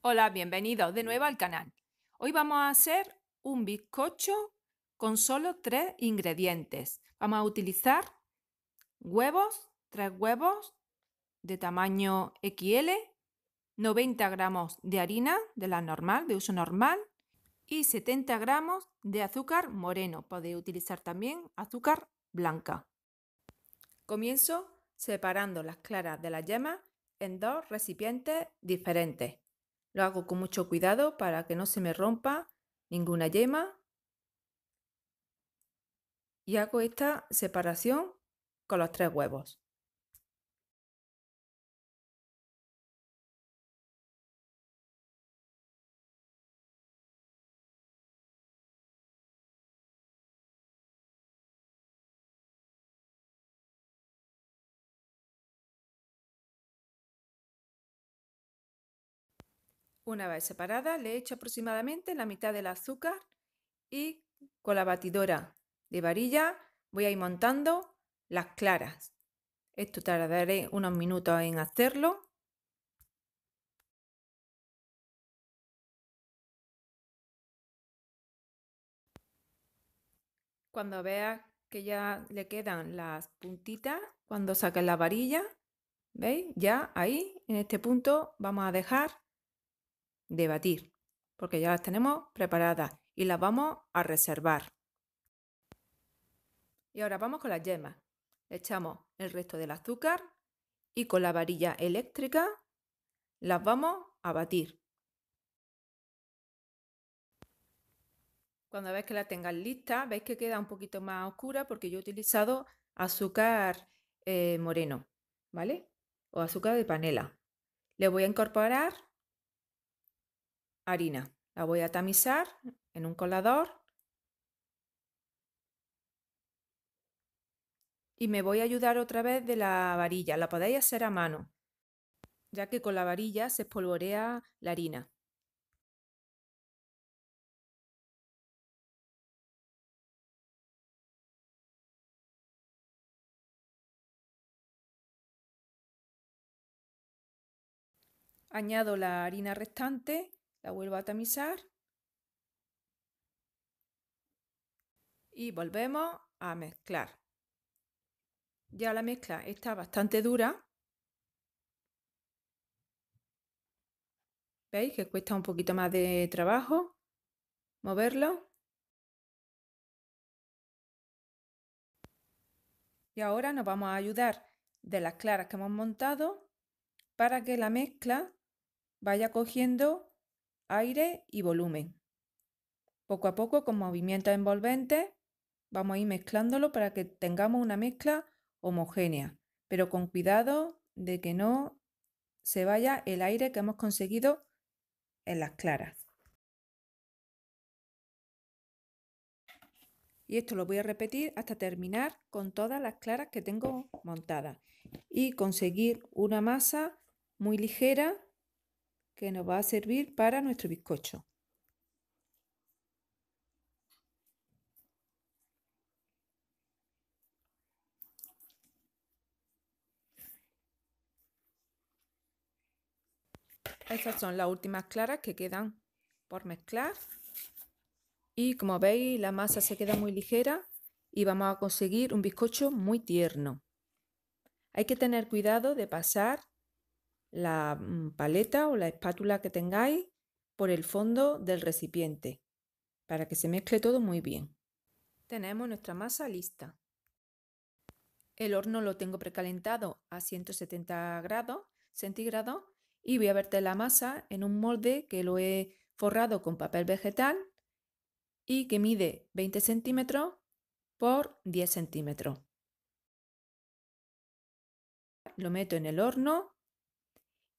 Hola, bienvenidos de nuevo al canal. Hoy vamos a hacer un bizcocho con solo tres ingredientes. Vamos a utilizar huevos, tres huevos de tamaño XL, 90 gramos de harina de la normal, de uso normal, y 70 gramos de azúcar moreno. Podéis utilizar también azúcar blanca. Comienzo separando las claras de la yema en dos recipientes diferentes. Lo hago con mucho cuidado para que no se me rompa ninguna yema. Y hago esta separación con los tres huevos. Una vez separada, le echo aproximadamente la mitad del azúcar y con la batidora de varilla voy a ir montando las claras. Esto tardaré unos minutos en hacerlo. Cuando veas que ya le quedan las puntitas, cuando saque la varilla, ¿veis? Ya ahí, en este punto, vamos a dejar batir porque ya las tenemos preparadas y las vamos a reservar. Y ahora vamos con las yemas. echamos el resto del azúcar y con la varilla eléctrica las vamos a batir. Cuando veis que la tengan lista, veis que queda un poquito más oscura porque yo he utilizado azúcar eh, moreno, ¿vale? O azúcar de panela. Le voy a incorporar harina. La voy a tamizar en un colador y me voy a ayudar otra vez de la varilla. La podéis hacer a mano, ya que con la varilla se espolvorea la harina. Añado la harina restante la vuelvo a tamizar y volvemos a mezclar. Ya la mezcla está bastante dura. ¿Veis que cuesta un poquito más de trabajo moverlo? Y ahora nos vamos a ayudar de las claras que hemos montado para que la mezcla vaya cogiendo aire y volumen. Poco a poco con movimientos envolventes vamos a ir mezclándolo para que tengamos una mezcla homogénea, pero con cuidado de que no se vaya el aire que hemos conseguido en las claras. Y esto lo voy a repetir hasta terminar con todas las claras que tengo montadas y conseguir una masa muy ligera que nos va a servir para nuestro bizcocho. Estas son las últimas claras que quedan por mezclar. Y como veis, la masa se queda muy ligera y vamos a conseguir un bizcocho muy tierno. Hay que tener cuidado de pasar la mm, paleta o la espátula que tengáis por el fondo del recipiente para que se mezcle todo muy bien. Tenemos nuestra masa lista. El horno lo tengo precalentado a 170 grados centígrados y voy a verter la masa en un molde que lo he forrado con papel vegetal y que mide 20 centímetros por 10 centímetros. Lo meto en el horno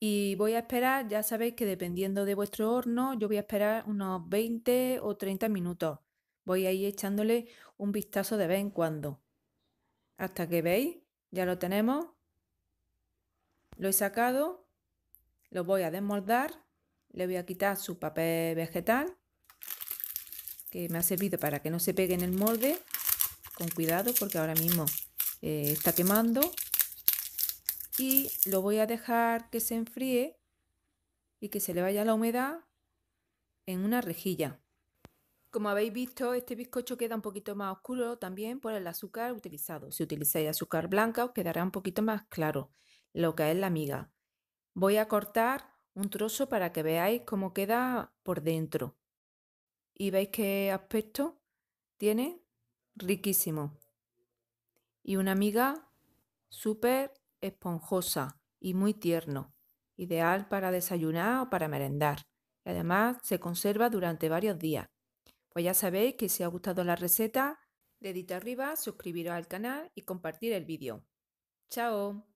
y voy a esperar, ya sabéis que dependiendo de vuestro horno, yo voy a esperar unos 20 o 30 minutos. Voy a ir echándole un vistazo de vez en cuando. Hasta que veis, ya lo tenemos. Lo he sacado, lo voy a desmoldar, le voy a quitar su papel vegetal, que me ha servido para que no se pegue en el molde, con cuidado porque ahora mismo eh, está quemando y lo voy a dejar que se enfríe y que se le vaya la humedad en una rejilla. Como habéis visto, este bizcocho queda un poquito más oscuro también por el azúcar utilizado. Si utilizáis azúcar blanca os quedará un poquito más claro lo que es la miga. Voy a cortar un trozo para que veáis cómo queda por dentro. Y veis qué aspecto tiene. Riquísimo. Y una miga súper esponjosa y muy tierno, ideal para desayunar o para merendar. Y además se conserva durante varios días. Pues ya sabéis que si os ha gustado la receta, dedito arriba, suscribiros al canal y compartir el vídeo. ¡Chao!